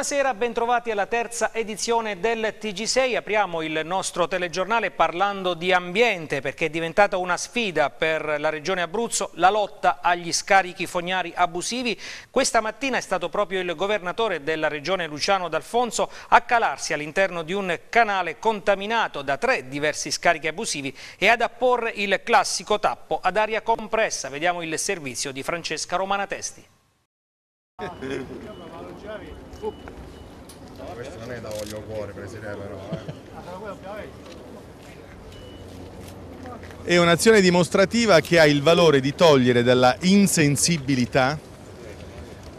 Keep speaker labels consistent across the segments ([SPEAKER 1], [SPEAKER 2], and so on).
[SPEAKER 1] Buonasera, bentrovati alla terza edizione del TG6. Apriamo il nostro telegiornale parlando di ambiente perché è diventata una sfida per la regione Abruzzo la lotta agli scarichi fognari abusivi. Questa mattina è stato proprio il governatore della regione Luciano D'Alfonso a calarsi all'interno di un canale contaminato da tre diversi scarichi abusivi e ad apporre il classico tappo ad aria compressa. Vediamo il servizio di Francesca Romana Testi.
[SPEAKER 2] Questo
[SPEAKER 3] non è da voglio cuore, presidente, però. Eh. È un'azione dimostrativa che ha il valore di togliere dalla insensibilità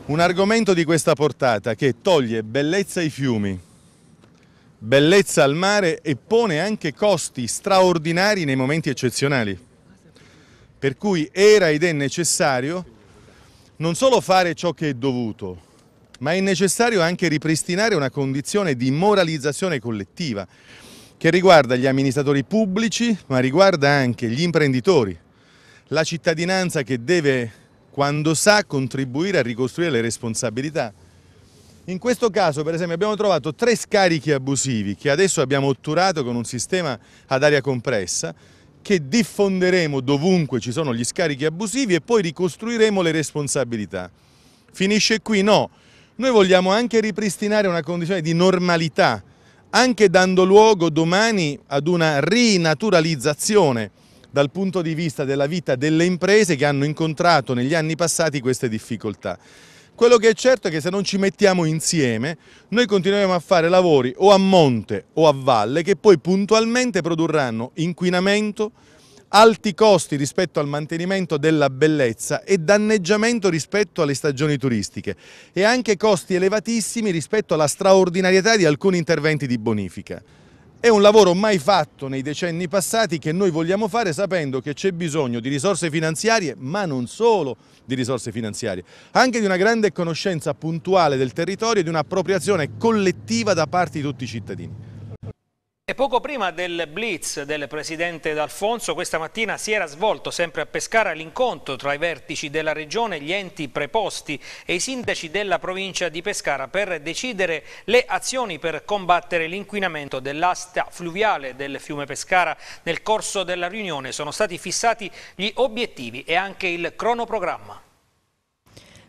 [SPEAKER 3] un argomento di questa portata che toglie bellezza ai fiumi, bellezza al mare e pone anche costi straordinari nei momenti eccezionali. Per cui era ed è necessario non solo fare ciò che è dovuto, ma è necessario anche ripristinare una condizione di moralizzazione collettiva che riguarda gli amministratori pubblici, ma riguarda anche gli imprenditori, la cittadinanza che deve, quando sa, contribuire a ricostruire le responsabilità. In questo caso, per esempio, abbiamo trovato tre scarichi abusivi che adesso abbiamo otturato con un sistema ad aria compressa che diffonderemo dovunque ci sono gli scarichi abusivi e poi ricostruiremo le responsabilità. Finisce qui? No, noi vogliamo anche ripristinare una condizione di normalità, anche dando luogo domani ad una rinaturalizzazione dal punto di vista della vita delle imprese che hanno incontrato negli anni passati queste difficoltà. Quello che è certo è che se non ci mettiamo insieme, noi continueremo a fare lavori o a monte o a valle che poi puntualmente produrranno inquinamento, alti costi rispetto al mantenimento della bellezza e danneggiamento rispetto alle stagioni turistiche e anche costi elevatissimi rispetto alla straordinarietà di alcuni interventi di bonifica. È un lavoro mai fatto nei decenni passati che noi vogliamo fare sapendo che c'è bisogno di risorse finanziarie, ma non solo di risorse finanziarie, anche di una grande conoscenza puntuale del territorio e di un'appropriazione collettiva da parte di tutti i cittadini.
[SPEAKER 1] E poco prima del blitz del presidente D'Alfonso, questa mattina si era svolto sempre a Pescara l'incontro tra i vertici della regione, gli enti preposti e i sindaci della provincia di Pescara per decidere le azioni per combattere l'inquinamento dell'asta fluviale del fiume Pescara. Nel corso della riunione sono stati fissati gli obiettivi e anche il cronoprogramma.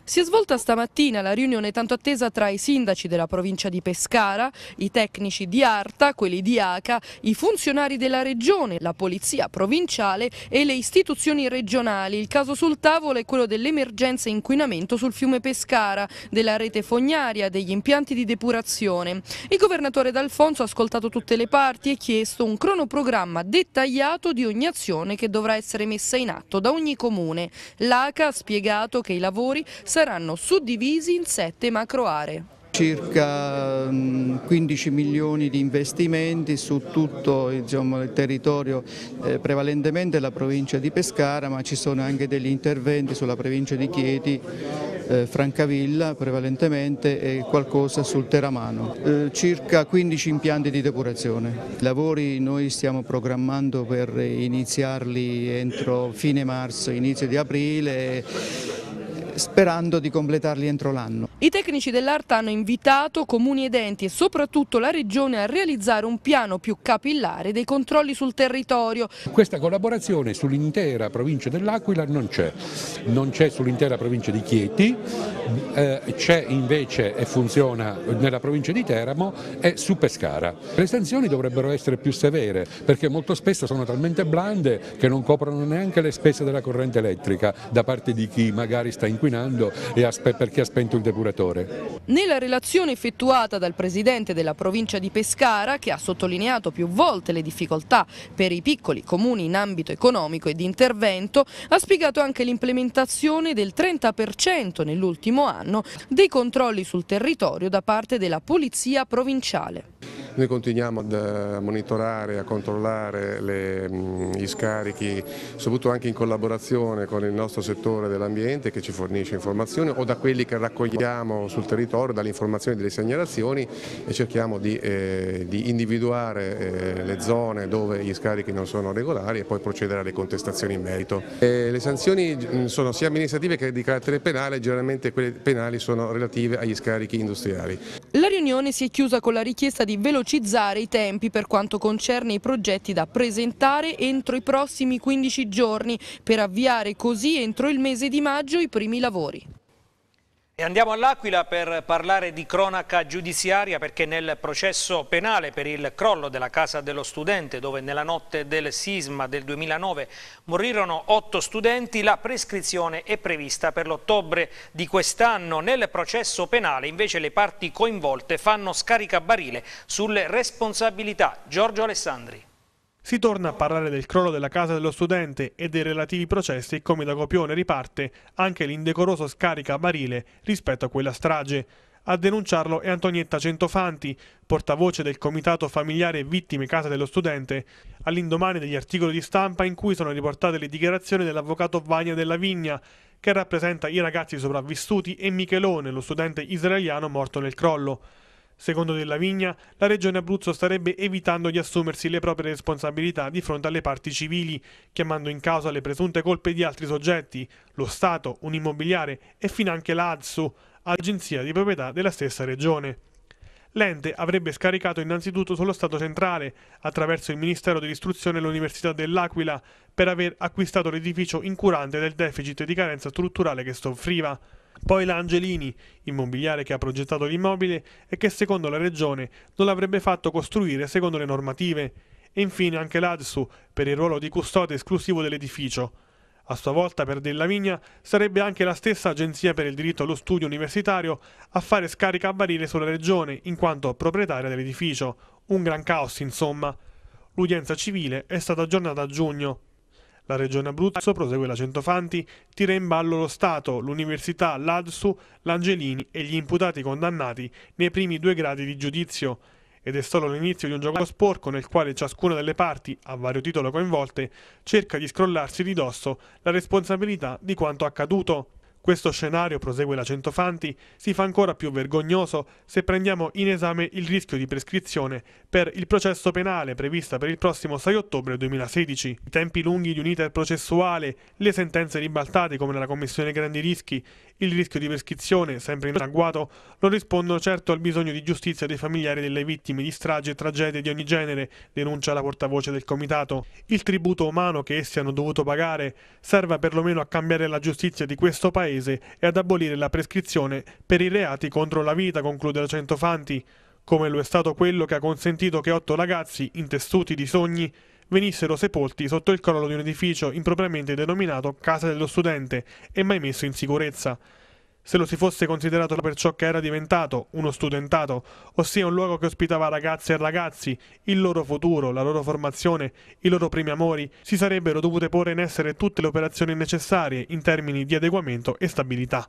[SPEAKER 4] Si è svolta stamattina la riunione tanto attesa tra i sindaci della provincia di Pescara, i tecnici di Arta, quelli di ACA, i funzionari della regione, la polizia provinciale e le istituzioni regionali. Il caso sul tavolo è quello dell'emergenza inquinamento sul fiume Pescara, della rete fognaria, degli impianti di depurazione. Il governatore D'Alfonso ha ascoltato tutte le parti e chiesto un cronoprogramma dettagliato di ogni azione che dovrà essere messa in atto da ogni comune. L'ACA ha spiegato che i lavori saranno suddivisi in sette macro aree.
[SPEAKER 2] circa 15 mm, milioni di investimenti su tutto diciamo, il territorio, eh, prevalentemente la provincia di Pescara, ma ci sono anche degli interventi sulla provincia di Chieti, eh, Francavilla prevalentemente e qualcosa sul Teramano. Eh, circa 15 impianti di depurazione. I lavori noi stiamo programmando per iniziarli entro fine marzo, inizio di aprile sperando di completarli entro l'anno.
[SPEAKER 4] I tecnici dell'Arta hanno invitato comuni ed enti e soprattutto la Regione a realizzare un piano più capillare dei controlli sul territorio.
[SPEAKER 5] Questa collaborazione sull'intera provincia dell'Aquila non c'è, non c'è sull'intera provincia di Chieti, eh, c'è invece e funziona nella provincia di Teramo e su Pescara. Le sanzioni dovrebbero essere più severe perché molto spesso sono talmente blande che non coprono neanche le spese della corrente elettrica da parte di chi magari sta in inquinando perché ha spento il depuratore.
[SPEAKER 4] Nella relazione effettuata dal Presidente della provincia di Pescara, che ha sottolineato più volte le difficoltà per i piccoli comuni in ambito economico e di intervento, ha spiegato anche l'implementazione del 30% nell'ultimo anno dei controlli sul territorio da parte della Polizia Provinciale.
[SPEAKER 3] Noi continuiamo a eh, monitorare, a controllare le, gli scarichi, soprattutto anche in collaborazione con il nostro settore dell'ambiente che ci fornisce fornisce informazioni o da quelli che raccogliamo sul territorio, dalle informazioni delle segnalazioni e cerchiamo di, eh, di individuare eh, le zone dove gli scarichi non sono regolari e poi procedere alle contestazioni in merito. E eh, le sanzioni sono sia amministrative che di carattere penale, generalmente quelle penali sono relative agli scarichi industriali.
[SPEAKER 4] La riunione si è chiusa con la richiesta di velocizzare i tempi per quanto concerne i progetti da presentare entro i prossimi 15 giorni per avviare così entro il mese di maggio i primi lavori.
[SPEAKER 1] E andiamo all'Aquila per parlare di cronaca giudiziaria perché nel processo penale per il crollo della casa dello studente dove nella notte del sisma del 2009 morirono otto studenti la prescrizione è prevista per l'ottobre di quest'anno. Nel processo penale invece le parti coinvolte fanno scaricabarile sulle responsabilità. Giorgio Alessandri.
[SPEAKER 6] Si torna a parlare del crollo della casa dello studente e dei relativi processi e come da copione riparte anche l'indecoroso scarica a barile rispetto a quella strage. A denunciarlo è Antonietta Centofanti, portavoce del Comitato Familiare Vittime Casa dello Studente, all'indomani degli articoli di stampa in cui sono riportate le dichiarazioni dell'avvocato Vagna della Vigna, che rappresenta i ragazzi sopravvissuti, e Michelone, lo studente israeliano morto nel crollo. Secondo Della Vigna, la Regione Abruzzo starebbe evitando di assumersi le proprie responsabilità di fronte alle parti civili, chiamando in causa le presunte colpe di altri soggetti, lo Stato, un immobiliare e finanche la ADSU, agenzia di proprietà della stessa Regione. L'ente avrebbe scaricato innanzitutto sullo Stato centrale, attraverso il Ministero dell'Istruzione e l'Università dell'Aquila, per aver acquistato l'edificio incurante del deficit di carenza strutturale che soffriva. Poi l'Angelini, immobiliare che ha progettato l'immobile e che secondo la regione non l'avrebbe fatto costruire secondo le normative. E infine anche l'ADSU per il ruolo di custode esclusivo dell'edificio. A sua volta per Della Vigna sarebbe anche la stessa Agenzia per il diritto allo studio universitario a fare scarica a barile sulla regione in quanto proprietaria dell'edificio. Un gran caos insomma. L'udienza civile è stata aggiornata a giugno. La regione Abruzzo, prosegue la Centofanti, tira in ballo lo Stato, l'Università, l'Adsu, l'Angelini e gli imputati condannati nei primi due gradi di giudizio ed è solo l'inizio di un gioco sporco nel quale ciascuna delle parti, a vario titolo coinvolte, cerca di scrollarsi di dosso la responsabilità di quanto accaduto. Questo scenario, prosegue la Centofanti, si fa ancora più vergognoso se prendiamo in esame il rischio di prescrizione per il processo penale prevista per il prossimo 6 ottobre 2016. I tempi lunghi di un iter processuale, le sentenze ribaltate come nella Commissione Grandi Rischi, il rischio di prescrizione, sempre in agguato, non rispondono certo al bisogno di giustizia dei familiari delle vittime di stragi e tragedie di ogni genere, denuncia la portavoce del Comitato. Il tributo umano che essi hanno dovuto pagare serva perlomeno a cambiare la giustizia di questo Paese Paese e ad abolire la prescrizione per i reati contro la vita, conclude la Centofanti, come lo è stato quello che ha consentito che otto ragazzi, intessuti di sogni, venissero sepolti sotto il crollo di un edificio impropriamente denominato Casa dello Studente e mai messo in sicurezza se lo si fosse considerato per ciò che era diventato, uno studentato, ossia un luogo che ospitava ragazze e ragazzi, il loro futuro, la loro formazione, i loro primi amori, si sarebbero dovute porre in essere tutte le operazioni necessarie in termini di adeguamento e stabilità.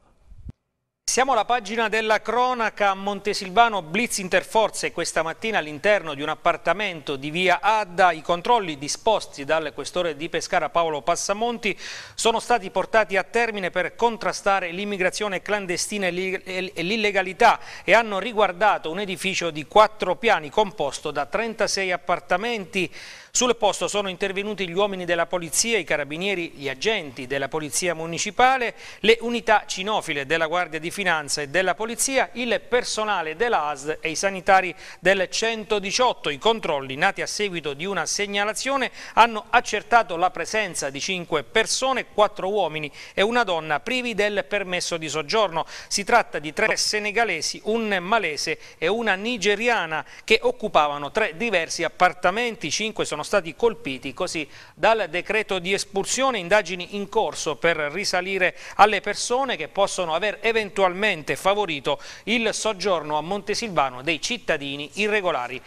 [SPEAKER 1] Siamo alla pagina della cronaca a Montesilvano Blitz Interforze. Questa mattina all'interno di un appartamento di via Adda i controlli disposti dal questore di Pescara Paolo Passamonti sono stati portati a termine per contrastare l'immigrazione clandestina e l'illegalità e hanno riguardato un edificio di quattro piani composto da 36 appartamenti sul posto sono intervenuti gli uomini della polizia, i carabinieri, gli agenti della polizia municipale, le unità cinofile della Guardia di Finanza e della polizia, il personale dell'ASD e i sanitari del 118. I controlli nati a seguito di una segnalazione hanno accertato la presenza di cinque persone, quattro uomini e una donna privi del permesso di soggiorno. Si tratta di tre senegalesi, un malese e una nigeriana che occupavano tre diversi appartamenti, cinque sono stati colpiti così dal decreto di espulsione, indagini in corso per risalire alle persone che possono aver eventualmente favorito il soggiorno a Montesilvano dei cittadini irregolari.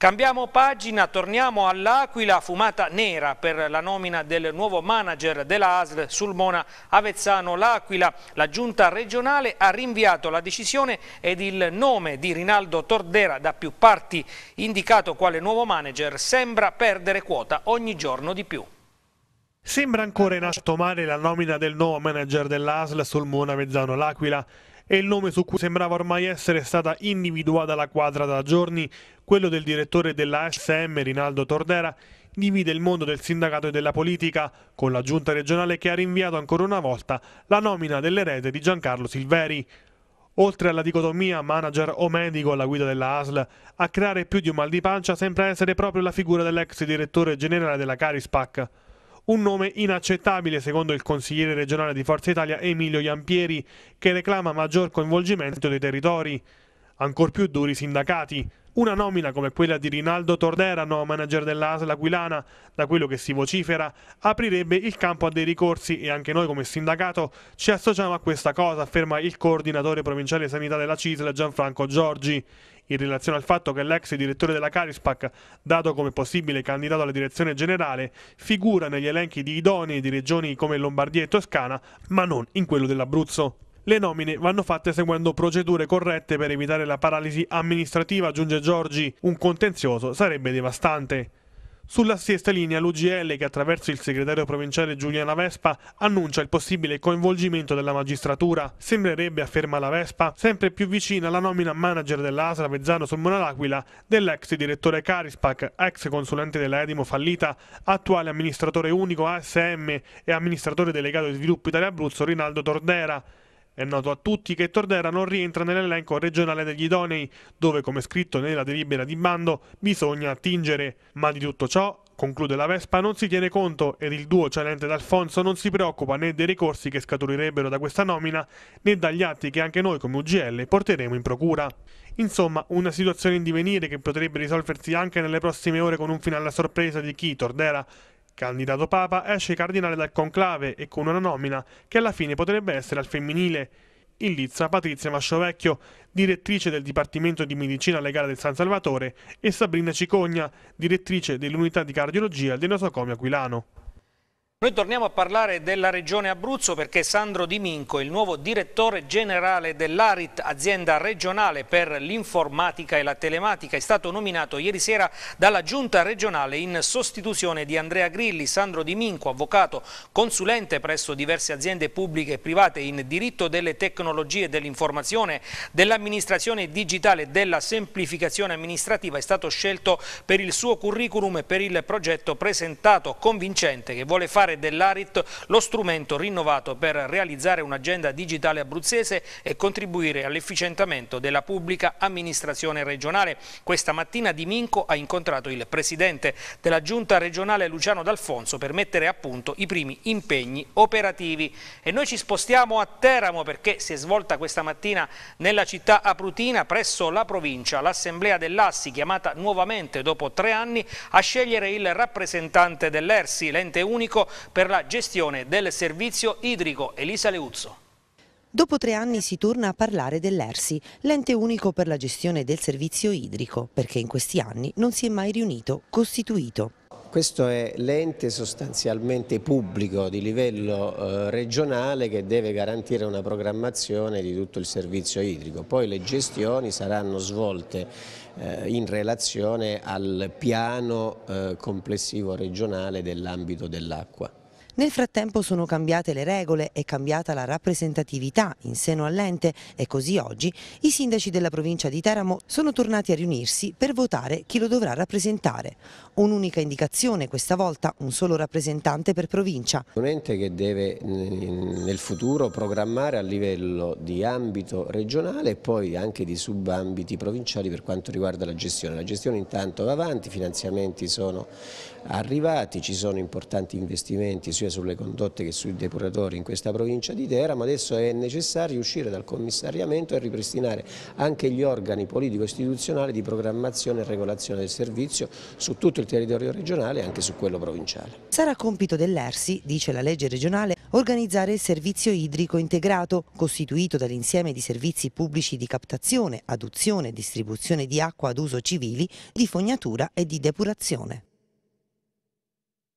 [SPEAKER 1] Cambiamo pagina, torniamo all'Aquila, fumata nera per la nomina del nuovo manager della ASL Sulmona Avezzano L'Aquila. La giunta regionale ha rinviato la decisione ed il nome di Rinaldo Tordera, da più parti indicato quale nuovo manager, sembra perdere quota ogni giorno di più.
[SPEAKER 6] Sembra ancora in atto male la nomina del nuovo manager dell'ASL Sulmona Avezzano L'Aquila è il nome su cui sembrava ormai essere stata individuata la quadra da giorni, quello del direttore della SM Rinaldo Tordera, divide il mondo del sindacato e della politica, con la giunta regionale che ha rinviato ancora una volta la nomina dell'erede di Giancarlo Silveri. Oltre alla dicotomia manager o medico alla guida della ASL, a creare più di un mal di pancia sembra essere proprio la figura dell'ex direttore generale della Carispac. Un nome inaccettabile secondo il consigliere regionale di Forza Italia Emilio Iampieri che reclama maggior coinvolgimento dei territori. Ancor più duri sindacati, una nomina come quella di Rinaldo Tordera, nuovo manager dell'Asla Aquilana, da quello che si vocifera, aprirebbe il campo a dei ricorsi e anche noi come sindacato ci associamo a questa cosa, afferma il coordinatore provinciale sanità della CISL Gianfranco Giorgi in relazione al fatto che l'ex direttore della Carispac, dato come possibile candidato alla direzione generale, figura negli elenchi di idonei di regioni come Lombardia e Toscana, ma non in quello dell'Abruzzo. Le nomine vanno fatte seguendo procedure corrette per evitare la paralisi amministrativa, aggiunge Giorgi. Un contenzioso sarebbe devastante. Sulla stessa linea l'UGL, che attraverso il segretario provinciale Giuliana Vespa, annuncia il possibile coinvolgimento della magistratura. Sembrerebbe, afferma la Vespa, sempre più vicina alla nomina manager dell'ASRA Vezzano sul Monalaquila dell'ex direttore Carispac, ex consulente della Edimo Fallita, attuale amministratore unico ASM e amministratore delegato di sviluppo Italia Abruzzo Rinaldo Tordera. È noto a tutti che Tordera non rientra nell'elenco regionale degli idonei, dove, come scritto nella delibera di bando, bisogna attingere. Ma di tutto ciò, conclude la Vespa, non si tiene conto ed il duo Cialente d'Alfonso non si preoccupa né dei ricorsi che scaturirebbero da questa nomina, né dagli atti che anche noi come UGL porteremo in procura. Insomma, una situazione in divenire che potrebbe risolversi anche nelle prossime ore con un finale a sorpresa di chi, Tordera, Candidato Papa, esce cardinale dal conclave e con una nomina che alla fine potrebbe essere al femminile. In lizza Patrizia Masciovecchio, direttrice del Dipartimento di Medicina Legale del San Salvatore, e Sabrina Cicogna, direttrice dell'unità di cardiologia del nosocomio Aquilano.
[SPEAKER 1] Noi torniamo a parlare della regione Abruzzo perché Sandro Di Minco, il nuovo direttore generale dell'Arit, azienda regionale per l'informatica e la telematica, è stato nominato ieri sera dalla giunta regionale in sostituzione di Andrea Grilli. Sandro Di Minco, avvocato, consulente presso diverse aziende pubbliche e private in diritto delle tecnologie dell'informazione, dell'amministrazione digitale e della semplificazione amministrativa, è stato scelto per il suo curriculum e per il progetto presentato convincente che vuole fare parlamentare dell'Arit lo strumento rinnovato per realizzare un'agenda digitale abruzzese e contribuire all'efficientamento della pubblica amministrazione regionale. Questa mattina Di Minco ha incontrato il presidente della giunta regionale Luciano D'Alfonso per mettere a punto i primi impegni operativi. E noi ci spostiamo a Teramo perché si è svolta questa mattina nella città aprutina presso la provincia l'assemblea dell'Assi chiamata nuovamente dopo tre anni a scegliere il rappresentante dell'ERSI, l'ente unico per la gestione del servizio idrico. Elisa Leuzzo.
[SPEAKER 7] Dopo tre anni si torna a parlare dell'ERSI, l'ente unico per la gestione del servizio
[SPEAKER 8] idrico, perché in questi anni non si è mai riunito, costituito. Questo è l'ente sostanzialmente pubblico di livello eh, regionale che deve garantire una programmazione di tutto il servizio idrico, poi le gestioni saranno svolte eh, in relazione al piano eh, complessivo regionale dell'ambito dell'acqua.
[SPEAKER 7] Nel frattempo sono cambiate le regole, è cambiata la rappresentatività in seno all'ente e così oggi i sindaci della provincia di Teramo sono tornati a riunirsi per votare chi lo dovrà rappresentare. Un'unica indicazione, questa volta un solo
[SPEAKER 8] rappresentante per provincia. Un ente che deve eh, nel futuro programmare a livello di ambito regionale e poi anche di subambiti provinciali per quanto riguarda la gestione. La gestione intanto va avanti, i finanziamenti sono arrivati, ci sono importanti investimenti sia sulle condotte che sui depuratori in questa provincia di Teramo, ma adesso è necessario uscire dal commissariamento e ripristinare anche gli organi politico-istituzionali di programmazione e regolazione del servizio su tutto il territorio regionale e anche su quello provinciale.
[SPEAKER 7] Sarà compito dell'ERSI, dice la legge regionale, organizzare il servizio idrico integrato, costituito dall'insieme di servizi pubblici di captazione, adozione e distribuzione di acqua ad uso civili, di fognatura e di depurazione.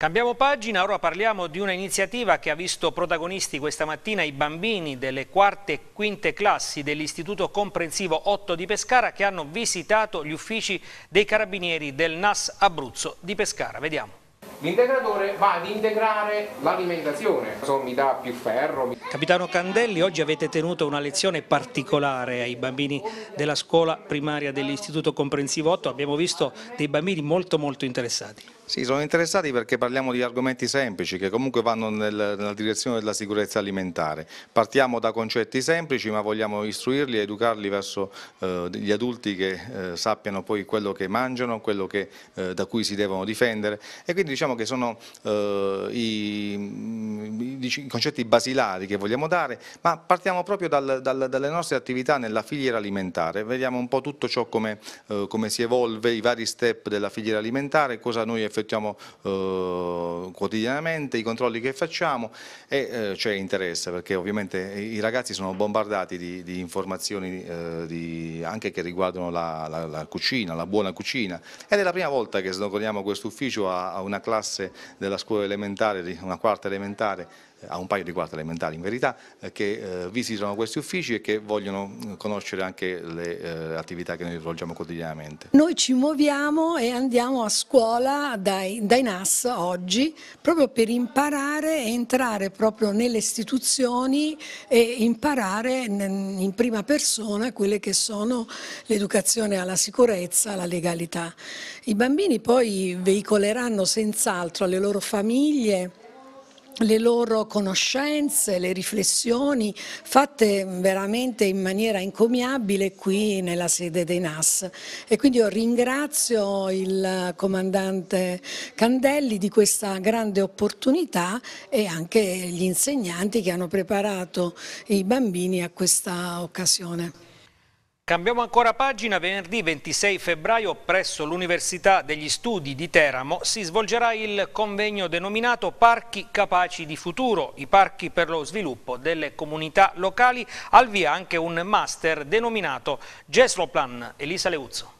[SPEAKER 1] Cambiamo pagina, ora parliamo di un'iniziativa che ha visto protagonisti questa mattina i bambini delle quarte e quinte classi dell'Istituto Comprensivo 8 di Pescara che hanno visitato gli uffici dei carabinieri del NAS Abruzzo di Pescara. Vediamo.
[SPEAKER 9] L'integratore va ad integrare l'alimentazione, mi dà più ferro.
[SPEAKER 1] Capitano Candelli, oggi avete tenuto una lezione particolare ai bambini della scuola primaria dell'Istituto Comprensivo 8, abbiamo visto dei bambini molto molto interessati.
[SPEAKER 2] Sì, sono interessati perché parliamo di argomenti semplici che comunque vanno nel, nella direzione della sicurezza alimentare. Partiamo da concetti semplici ma vogliamo istruirli e educarli verso eh, gli adulti che eh, sappiano poi quello che mangiano, quello che, eh, da cui si devono difendere e quindi diciamo che sono eh, i, i, concetti basilari che vogliamo dare ma partiamo proprio dal, dal, dalle nostre attività nella filiera alimentare, vediamo un po' tutto ciò come, eh, come si evolve, i vari step della filiera alimentare, cosa noi effettuiamo effettuiamo eh, quotidianamente, i controlli che facciamo e eh, c'è interesse perché ovviamente i ragazzi sono bombardati di, di informazioni eh, di, anche che riguardano la, la, la, cucina, la buona cucina ed è la prima volta che snocoliamo questo ufficio a, a una classe della scuola elementare, una quarta elementare a un paio di quarti elementari in verità, eh, che eh, visitano questi uffici e che vogliono eh, conoscere anche le attività che noi svolgiamo quotidianamente.
[SPEAKER 4] Noi ci muoviamo e andiamo a scuola dai, dai NAS oggi proprio per imparare e entrare proprio nelle istituzioni e imparare in prima persona quelle che sono l'educazione alla sicurezza, alla legalità. I bambini poi veicoleranno senz'altro alle loro famiglie le loro conoscenze, le riflessioni fatte veramente in maniera incomiabile qui nella sede dei NAS e quindi io ringrazio il comandante Candelli di questa grande opportunità e anche gli insegnanti che hanno preparato i bambini a questa occasione.
[SPEAKER 1] Cambiamo ancora pagina, venerdì 26 febbraio presso l'Università degli Studi di Teramo si svolgerà il convegno denominato Parchi Capaci di Futuro, i parchi per lo sviluppo delle comunità locali, al via anche un master denominato Gesloplan, Elisa Leuzzo.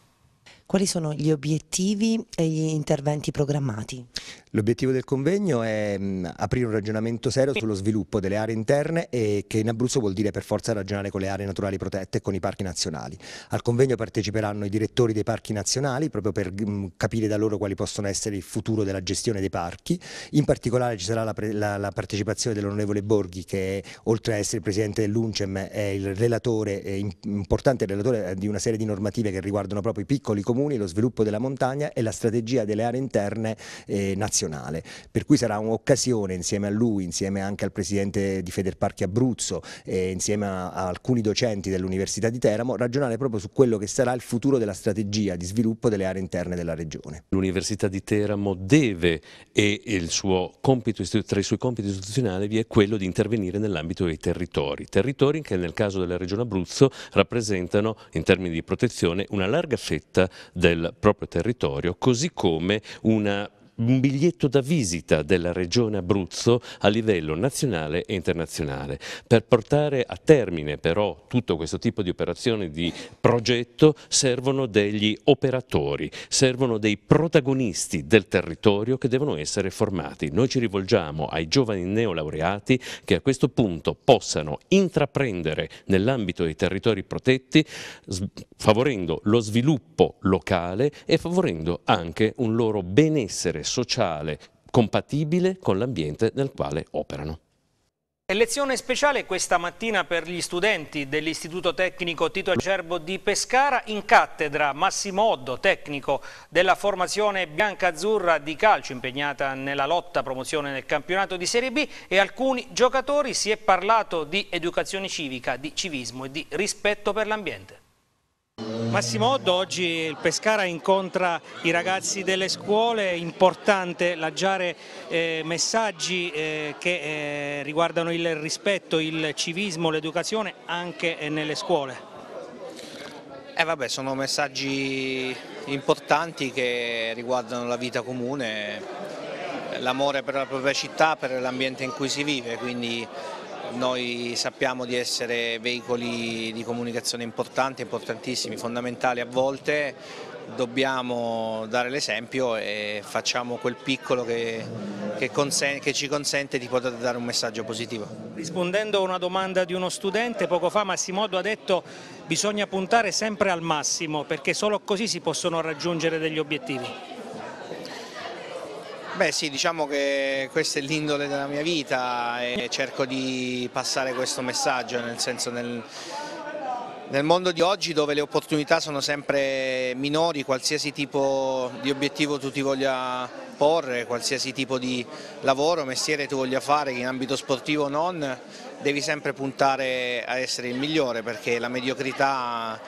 [SPEAKER 7] Quali sono gli obiettivi e gli interventi programmati?
[SPEAKER 8] L'obiettivo del convegno è mh, mm, aprire un ragionamento serio sullo sviluppo delle aree interne e che in Abruzzo vuol dire per forza ragionare con le aree naturali protette e con i parchi nazionali. Al convegno parteciperanno i direttori dei parchi nazionali proprio per mh, mm, capire da loro quali possono essere il futuro della gestione dei parchi. In particolare ci sarà la, la, la partecipazione dell'onorevole Borghi che oltre a essere presidente dell'UNCEM è il relatore, è importante relatore eh, di una serie di normative che riguardano proprio i piccoli comuni, lo sviluppo della montagna e la strategia delle aree interne eh, nazionali nazionale, per cui sarà un'occasione insieme a lui, insieme anche al presidente di Federparchi Abruzzo e insieme a, a alcuni docenti dell'Università di Teramo, ragionare proprio su quello che sarà il futuro della strategia di sviluppo delle aree interne della regione.
[SPEAKER 5] L'Università di Teramo deve e il suo compito, tra i suoi compiti istituzionali vi è quello di intervenire nell'ambito dei territori, territori che nel caso della regione Abruzzo rappresentano in termini di protezione una larga fetta del proprio territorio, così come una un biglietto da visita della Regione Abruzzo a livello nazionale e internazionale. Per portare a termine però tutto questo tipo di operazioni di progetto servono degli operatori, servono dei protagonisti del territorio che devono essere formati. Noi ci rivolgiamo ai giovani neolaureati che a questo punto possano intraprendere nell'ambito dei territori protetti favorendo lo sviluppo locale e favorendo anche un loro benessere sociale compatibile con l'ambiente nel quale operano.
[SPEAKER 1] Lezione speciale questa mattina per gli studenti dell'Istituto Tecnico Tito Acerbo di Pescara in cattedra Massimo Oddo, tecnico della formazione bianca-azzurra di calcio impegnata nella lotta promozione nel campionato di Serie B e alcuni giocatori si è parlato di educazione civica, di civismo e di rispetto per l'ambiente. Massimo Oddo, oggi il Pescara incontra i ragazzi delle scuole, è importante lanciare eh, messaggi eh, che eh, riguardano il rispetto, il civismo, l'educazione anche eh, nelle scuole. Eh vabbè, sono messaggi
[SPEAKER 9] importanti che riguardano la vita comune, l'amore per la propria città, per l'ambiente in cui si vive, quindi noi sappiamo di essere veicoli di comunicazione importanti, importantissimi, fondamentali a volte, dobbiamo dare l'esempio e facciamo quel piccolo che, che, che, ci consente di poter dare un messaggio positivo.
[SPEAKER 1] Rispondendo a una domanda di uno studente poco fa Massimodo ha detto che bisogna puntare sempre al massimo perché solo così si possono raggiungere degli obiettivi.
[SPEAKER 9] Beh sì, diciamo che questa è l'indole della mia vita e cerco di passare questo messaggio, nel senso nel, nel, mondo di oggi dove le opportunità sono sempre minori, qualsiasi tipo di obiettivo tu ti voglia porre, qualsiasi tipo di lavoro, mestiere tu voglia fare, in ambito sportivo o non, devi sempre puntare a essere il migliore perché la mediocrità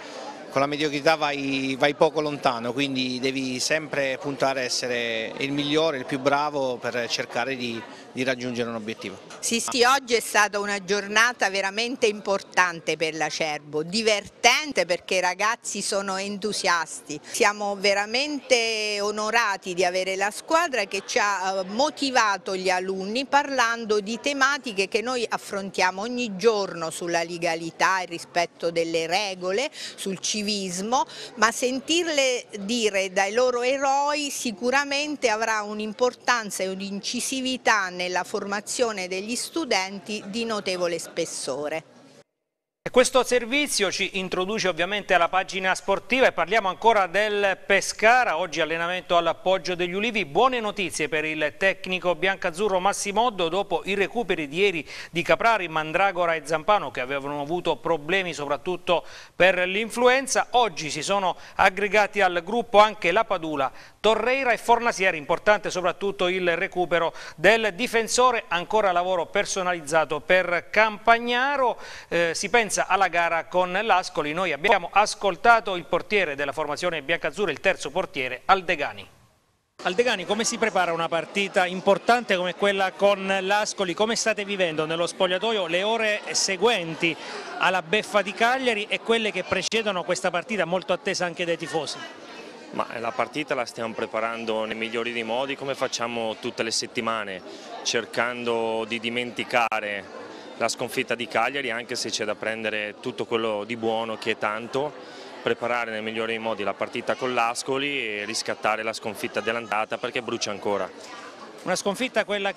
[SPEAKER 9] con la mediocrità vai, vai, poco lontano, quindi devi sempre puntare a essere il migliore, il più bravo per cercare di di raggiungere un obiettivo. Sì, sì, oggi è
[SPEAKER 7] stata una giornata veramente importante per l'Acerbo, divertente perché i ragazzi sono entusiasti. Siamo veramente onorati di avere la squadra che ci ha eh, motivato gli alunni parlando di tematiche che noi affrontiamo ogni giorno sulla legalità, e rispetto delle regole, sul civismo, ma sentirle dire dai loro eroi sicuramente avrà un'importanza e un'incisività nel nella formazione degli studenti di notevole spessore.
[SPEAKER 1] Questo servizio ci introduce ovviamente alla pagina sportiva e parliamo ancora del Pescara, oggi allenamento all'appoggio degli Ulivi, buone notizie per il tecnico biancazzurro Massimoddo dopo i recuperi di ieri di Caprari, Mandragora e Zampano che avevano avuto problemi soprattutto per l'influenza, oggi si sono aggregati al gruppo anche la Padula, Torreira e Fornasieri, importante soprattutto il recupero del difensore, ancora lavoro personalizzato per Campagnaro, eh, si pensa alla gara con l'Ascoli, noi abbiamo ascoltato il portiere della formazione biancazzurra, il terzo portiere Aldegani. Aldegani, come si prepara una partita importante come quella con l'Ascoli? Come state vivendo nello spogliatoio le ore seguenti alla beffa di Cagliari e quelle che precedono questa partita molto attesa anche dai tifosi?
[SPEAKER 10] Ma la partita la stiamo preparando nei migliori dei modi come facciamo tutte le settimane, cercando di dimenticare la sconfitta di Cagliari anche se c'è da prendere tutto quello di buono che è tanto, preparare nei migliori modi la partita con l'Ascoli e riscattare la sconfitta dell'andata perché brucia ancora
[SPEAKER 1] una sconfitta quella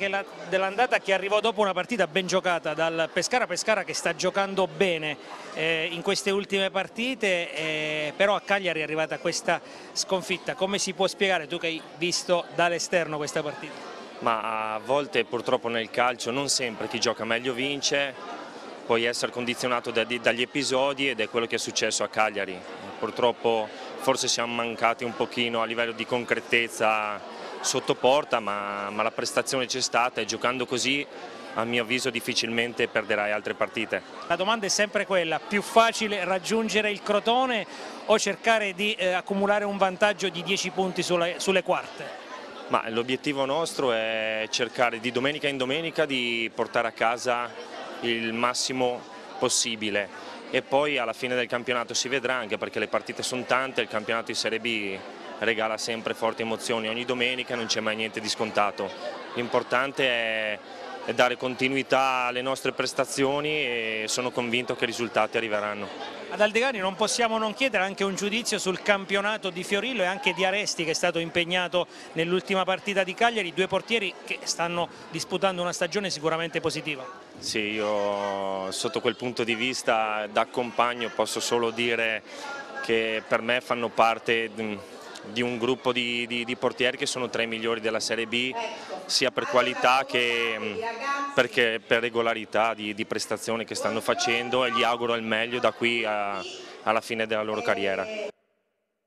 [SPEAKER 1] dell'andata che arrivò dopo una partita ben giocata dal Pescara, Pescara che sta giocando bene eh, in queste ultime partite, eh, però a Cagliari è arrivata questa sconfitta, come si può spiegare tu che hai visto dall'esterno questa partita?
[SPEAKER 10] Ma a volte purtroppo nel calcio non sempre chi gioca meglio vince, puoi essere condizionato dagli episodi ed è quello che è successo a Cagliari, purtroppo forse siamo mancati un pochino a livello di concretezza sotto porta ma, ma la prestazione c'è stata e giocando così a mio avviso difficilmente perderai altre partite.
[SPEAKER 1] La domanda è sempre quella, più facile raggiungere il Crotone o cercare di eh, accumulare un vantaggio di 10 punti sulle, sulle quarte?
[SPEAKER 10] l'obiettivo nostro è cercare di domenica in domenica di portare a casa il massimo possibile e poi alla fine del campionato si vedrà anche perché le partite sono tante, il campionato di Serie B regala sempre forti emozioni, ogni domenica non c'è mai niente di scontato, l'importante è, dare continuità alle nostre prestazioni e sono convinto che i risultati arriveranno.
[SPEAKER 1] Ad Aldegani non possiamo non chiedere anche un giudizio sul campionato di Fiorillo e anche di Aresti che è stato impegnato nell'ultima partita di Cagliari, due portieri che stanno disputando una stagione sicuramente positiva.
[SPEAKER 10] Sì, io sotto quel punto di vista da compagno posso solo dire che per me fanno parte di un gruppo di, di, di, portieri che sono tra i migliori della Serie B ecco. sia per qualità che mm, perché, per regolarità di, di, prestazioni che stanno facendo e gli auguro il meglio da qui a, alla fine della loro carriera.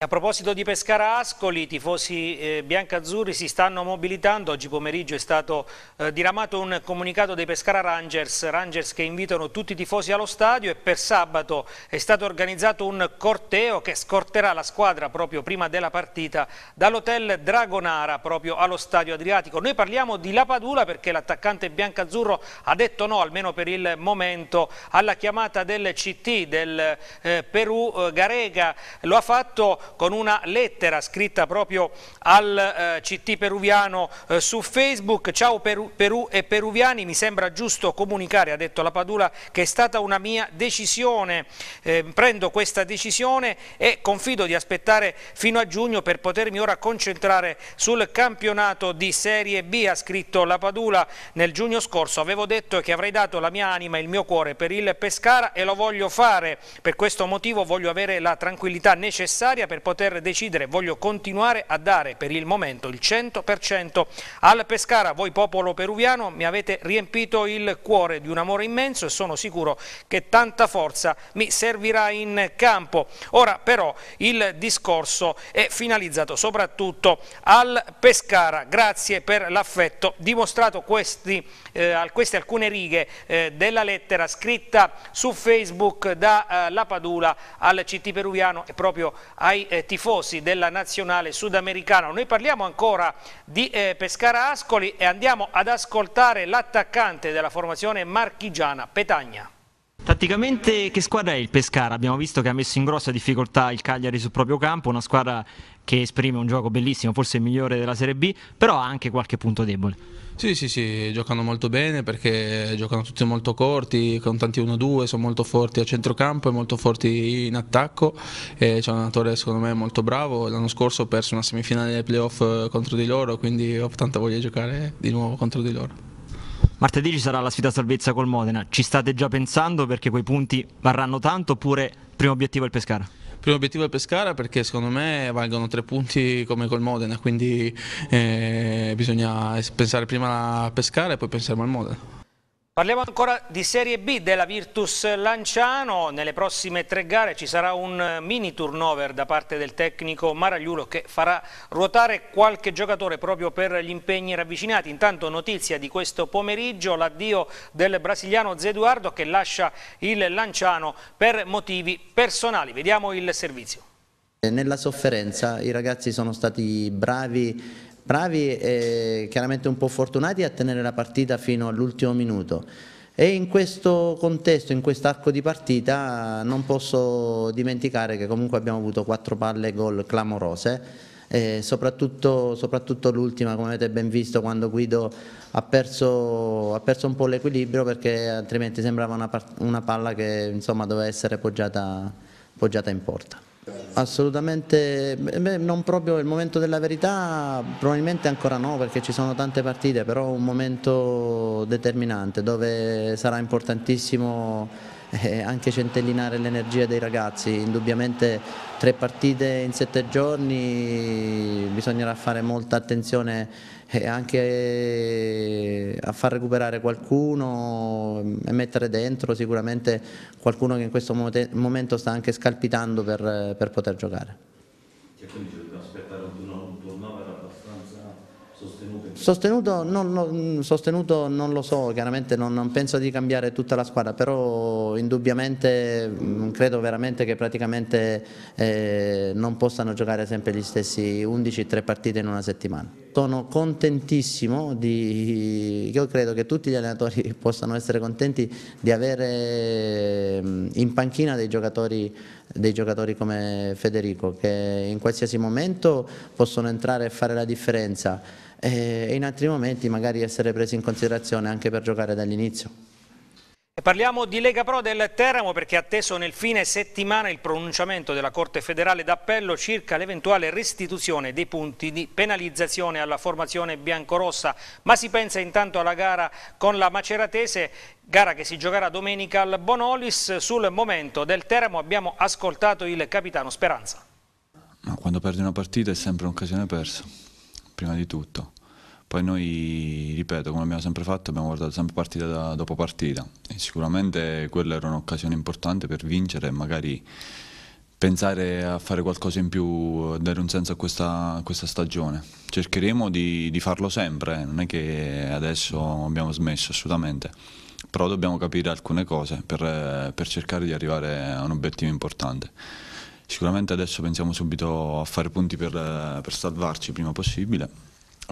[SPEAKER 1] A proposito di Pescara Ascoli, i tifosi eh, biancazzurri si stanno mobilitando. Oggi pomeriggio è stato eh, diramato un comunicato dei Pescara Rangers, Rangers che invitano tutti i tifosi allo stadio e per sabato è stato organizzato un corteo che scorterà la squadra proprio prima della partita dall'hotel Dragonara proprio allo stadio Adriatico. Noi parliamo di La Padula perché l'attaccante biancazzurro ha detto no, almeno per il momento, alla chiamata del CT del eh, Perù eh, Garega. Lo ha fatto con una lettera scritta proprio al eh, CT peruviano eh, su Facebook. Ciao Peru, Perù e peruviani, mi sembra giusto comunicare, ha detto la Padula, che è stata una mia decisione. Eh, prendo questa decisione e confido di aspettare fino a giugno per potermi ora concentrare sul campionato di Serie B, ha scritto la Padula. Nel giugno scorso avevo detto che avrei dato la mia anima e il mio cuore per il Pescara e lo voglio fare. Per questo motivo voglio avere la tranquillità necessaria per poter decidere voglio continuare a dare per il momento il 100% al Pescara. Voi popolo peruviano mi avete riempito il cuore di un amore immenso e sono sicuro che tanta forza mi servirà in campo. Ora però il discorso è finalizzato soprattutto al Pescara. Grazie per l'affetto dimostrato questi, eh, queste alcune righe eh, della lettera scritta su Facebook da eh, La Padula al CT Peruviano e proprio ai eh, tifosi della nazionale sudamericana. Noi parliamo ancora di eh, Pescara Ascoli e andiamo ad ascoltare l'attaccante della formazione marchigiana, Petagna.
[SPEAKER 8] Tatticamente
[SPEAKER 1] che squadra è il Pescara? Abbiamo visto che ha messo in grossa difficoltà il Cagliari sul proprio campo, una squadra che esprime un gioco bellissimo, forse il migliore della Serie B, però ha anche qualche punto debole. Sì, sì,
[SPEAKER 9] sì, giocano molto bene perché giocano tutti molto corti, con tanti 1-2, sono molto forti a centrocampo e molto forti in attacco. E c'è un allenatore secondo me molto bravo, l'anno scorso ho perso una semifinale dei playoff eh, contro di loro, quindi ho tanta voglia di giocare di nuovo contro di loro.
[SPEAKER 1] Martedì ci sarà la sfida salvezza col Modena, ci state già pensando perché quei punti varranno tanto oppure primo obiettivo è il Pescara?
[SPEAKER 9] Il primo obiettivo è Pescara perché secondo me valgono tre punti come col Modena, quindi eh, bisogna pensare prima a Pescara e poi pensare al Modena.
[SPEAKER 1] Parliamo ancora di Serie B della Virtus Lanciano, nelle prossime tre gare ci sarà un mini turnover da parte del tecnico Maragliulo che farà ruotare qualche giocatore proprio per gli impegni ravvicinati. Intanto notizia di questo pomeriggio, l'addio del brasiliano Zeduardo che lascia il Lanciano per motivi personali. Vediamo il servizio.
[SPEAKER 11] Nella sofferenza i ragazzi sono stati bravi bravi e chiaramente un po' fortunati a tenere la partita fino all'ultimo minuto. E in questo contesto, in quest'arco di partita, non posso dimenticare che comunque abbiamo avuto quattro palle gol clamorose, eh, soprattutto, soprattutto l'ultima come avete ben visto quando Guido ha perso, ha perso un po' l'equilibrio perché altrimenti sembrava una, una palla che insomma, doveva essere poggiata, poggiata in porta. Assolutamente, beh, non proprio il momento della verità, probabilmente ancora no perché ci sono tante partite, però un momento determinante dove sarà importantissimo eh, anche centellinare l'energia dei ragazzi, indubbiamente tre partite in sette giorni bisognerà fare molta attenzione e anche eh, a far recuperare qualcuno mm, e mettere dentro sicuramente qualcuno che in questo momento sta anche scalpitando per, eh, per poter giocare. Sostenuto non, non, sostenuto non, lo so, chiaramente non, non, penso di cambiare tutta la squadra, però indubbiamente mm, credo veramente che praticamente eh, non possano giocare sempre gli stessi 11-3 partite in una settimana. Sono contentissimo, di, io credo che tutti gli allenatori possano essere contenti di avere mm, in panchina dei giocatori, dei giocatori come Federico che in qualsiasi momento possono entrare e fare la differenza. Eh, e in altri momenti magari essere presi in considerazione anche per giocare dall'inizio.
[SPEAKER 1] parliamo di Lega Pro del Teramo perché è atteso nel fine settimana il pronunciamento della Corte federale d'appello circa l'eventuale restituzione dei punti di penalizzazione alla formazione biancorossa, ma si pensa intanto alla gara con la Maceratese, gara che si giocherà domenica al Bonolis. Sul momento del Teramo abbiamo ascoltato il capitano Speranza.
[SPEAKER 12] Ma quando perdi una partita è sempre un'occasione persa prima di tutto. Poi noi, ripeto, come abbiamo sempre fatto, abbiamo guardato sempre partita dopo partita e sicuramente quella era un'occasione importante per vincere e magari pensare a fare qualcosa in più, dare un senso a questa, a questa stagione. Cercheremo di, di farlo sempre, eh. non è che adesso abbiamo smesso assolutamente, però dobbiamo capire alcune cose per, per cercare di arrivare a un obiettivo importante. Sicuramente adesso pensiamo subito a fare punti per, per salvarci prima possibile,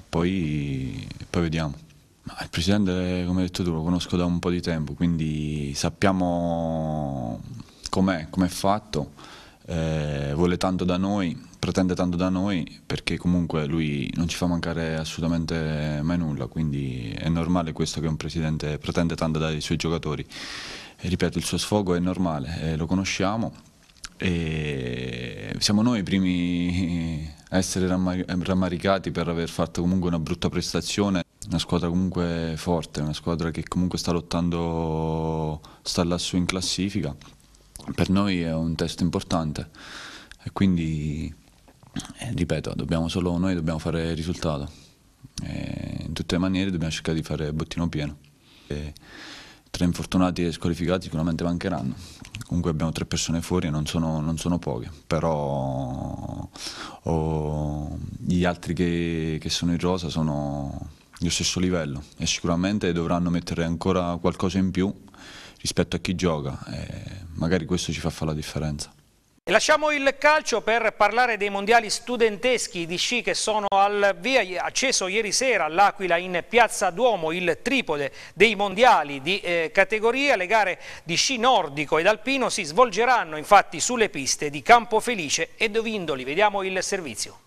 [SPEAKER 12] poi, poi vediamo. Ma il presidente, come hai detto tu, lo conosco da un po' di tempo, quindi sappiamo com'è, com'è fatto, eh, vuole tanto da noi, pretende tanto da noi perché comunque lui non ci fa mancare assolutamente mai nulla, quindi è normale questo che un presidente pretende tanto dai suoi giocatori. E ripeto, il suo sfogo è normale, eh, lo conosciamo e siamo noi i primi a essere rammaricati per aver fatto comunque una brutta prestazione. Una squadra comunque forte, una squadra che comunque sta lottando, sta lassù in classifica. Per noi è un test importante e quindi, eh, ripeto, dobbiamo solo noi dobbiamo fare risultato. E in tutte le maniere dobbiamo cercare di fare bottino pieno. E tre infortunati e squalificati sicuramente mancheranno. Comunque abbiamo tre persone fuori e non sono, non sono poche, però oh, gli altri che, che sono in rosa sono dello stesso livello e sicuramente dovranno mettere ancora qualcosa in più rispetto a chi gioca e eh, magari questo ci fa fare la differenza.
[SPEAKER 1] E lasciamo il calcio per parlare dei mondiali studenteschi di sci che sono al via, acceso ieri sera all'Aquila in Piazza Duomo, il tripode dei mondiali di eh, categoria. Le gare di sci nordico ed alpino si svolgeranno infatti sulle piste di Campo Felice e Dovindoli. Vediamo il servizio.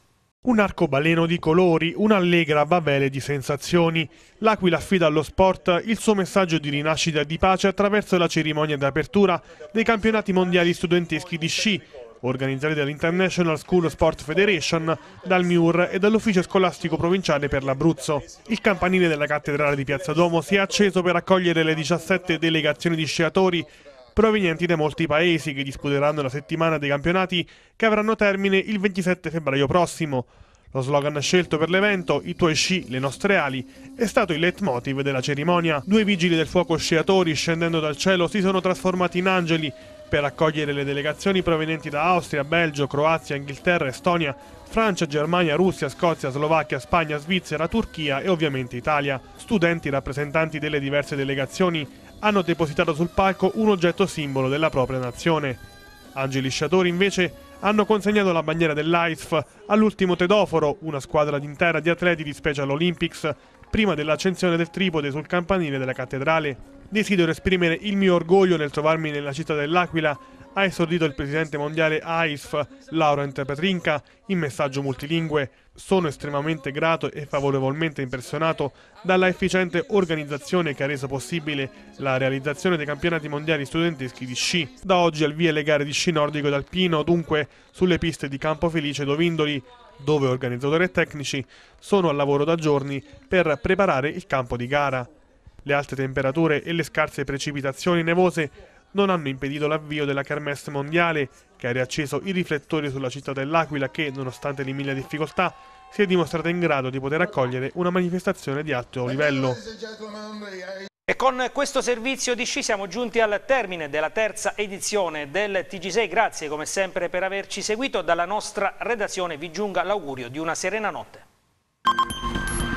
[SPEAKER 6] Un arcobaleno di colori, un'allegra bavele di sensazioni. L'Aquila affida allo sport il suo messaggio di rinascita e di pace attraverso la cerimonia d'apertura dei campionati mondiali studenteschi di sci, organizzati dall'International School Sport Federation, dal MIUR e dall'Ufficio Scolastico Provinciale per l'Abruzzo. Il campanile della cattedrale di Piazza Duomo si è acceso per accogliere le 17 delegazioni di sciatori provenienti da molti paesi che disputeranno la settimana dei campionati che avranno termine il 27 febbraio prossimo. Lo slogan scelto per l'evento, I tuoi sci, le nostre ali, è stato il leitmotiv della cerimonia. Due vigili del fuoco sciatori scendendo dal cielo si sono trasformati in angeli per accogliere le delegazioni provenienti da Austria, Belgio, Croazia, Inghilterra, Estonia, Francia, Germania, Russia, Scozia, Slovacchia, Spagna, Svizzera, Turchia e ovviamente Italia. Studenti rappresentanti delle diverse delegazioni hanno depositato sul palco un oggetto simbolo della propria nazione. Angeli Sciatori invece hanno consegnato la bandiera dell'AISF all'ultimo Tedoforo, una squadra d'intera di atleti di Special Olympics, prima dell'accensione del tripode sul campanile della cattedrale. Desidero esprimere il mio orgoglio nel trovarmi nella città dell'Aquila, ha esordito il presidente mondiale AISF, Laurent Petrinka, in messaggio multilingue, sono estremamente grato e favorevolmente impressionato dalla efficiente organizzazione che ha reso possibile la realizzazione dei campionati mondiali studenteschi di sci. Da oggi al via le gare di sci nordico ed alpino, dunque sulle piste di Campo Campofelice, Dovindoli, dove organizzatori e tecnici sono al lavoro da giorni per preparare il campo di gara. Le alte temperature e le scarse precipitazioni nevose non hanno impedito l'avvio della kermesse mondiale, che ha riacceso i riflettori sulla città dell'Aquila che, nonostante le mille difficoltà, si è dimostrata in grado di poter accogliere una manifestazione di alto livello. E con questo servizio di sci siamo giunti al termine della terza edizione
[SPEAKER 1] del TG6. Grazie come sempre per averci seguito. Dalla nostra redazione vi giunga l'augurio di una serena notte.